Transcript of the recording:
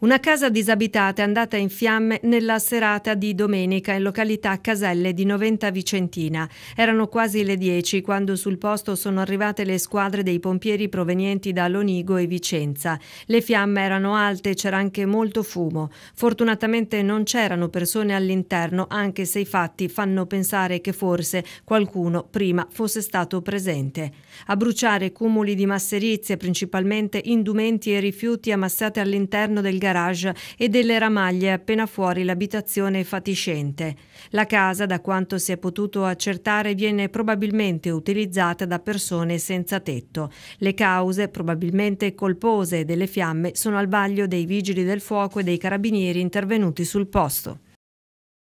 Una casa disabitata è andata in fiamme nella serata di domenica in località Caselle di Noventa Vicentina. Erano quasi le 10 quando sul posto sono arrivate le squadre dei pompieri provenienti da Lonigo e Vicenza. Le fiamme erano alte e c'era anche molto fumo. Fortunatamente non c'erano persone all'interno, anche se i fatti fanno pensare che forse qualcuno prima fosse stato presente. A bruciare cumuli di masserizie, principalmente indumenti e rifiuti ammassati all'interno del gas garage e delle ramaglie appena fuori l'abitazione fatiscente. La casa, da quanto si è potuto accertare, viene probabilmente utilizzata da persone senza tetto. Le cause, probabilmente colpose, delle fiamme sono al vaglio dei vigili del fuoco e dei carabinieri intervenuti sul posto.